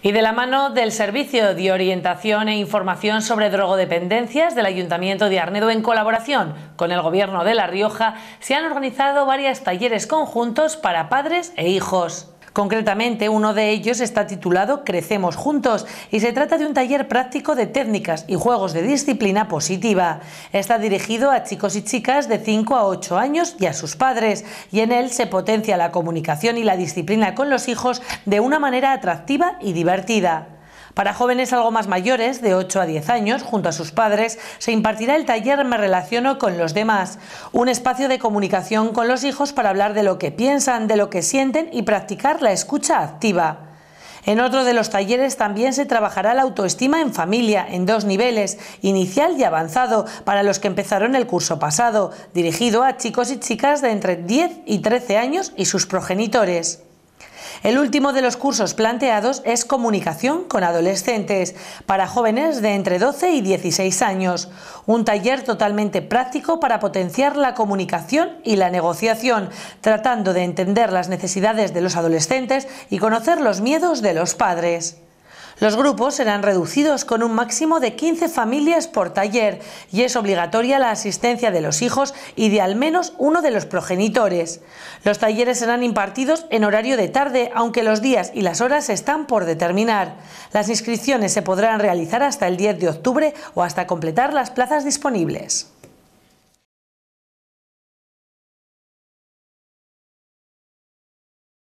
Y de la mano del Servicio de Orientación e Información sobre Drogodependencias del Ayuntamiento de Arnedo, en colaboración con el Gobierno de La Rioja, se han organizado varios talleres conjuntos para padres e hijos. Concretamente, uno de ellos está titulado Crecemos Juntos y se trata de un taller práctico de técnicas y juegos de disciplina positiva. Está dirigido a chicos y chicas de 5 a 8 años y a sus padres y en él se potencia la comunicación y la disciplina con los hijos de una manera atractiva y divertida. Para jóvenes algo más mayores, de 8 a 10 años, junto a sus padres, se impartirá el taller Me relaciono con los demás, un espacio de comunicación con los hijos para hablar de lo que piensan, de lo que sienten y practicar la escucha activa. En otro de los talleres también se trabajará la autoestima en familia en dos niveles, inicial y avanzado, para los que empezaron el curso pasado, dirigido a chicos y chicas de entre 10 y 13 años y sus progenitores. El último de los cursos planteados es Comunicación con adolescentes para jóvenes de entre 12 y 16 años, un taller totalmente práctico para potenciar la comunicación y la negociación, tratando de entender las necesidades de los adolescentes y conocer los miedos de los padres. Los grupos serán reducidos con un máximo de 15 familias por taller y es obligatoria la asistencia de los hijos y de al menos uno de los progenitores. Los talleres serán impartidos en horario de tarde, aunque los días y las horas están por determinar. Las inscripciones se podrán realizar hasta el 10 de octubre o hasta completar las plazas disponibles.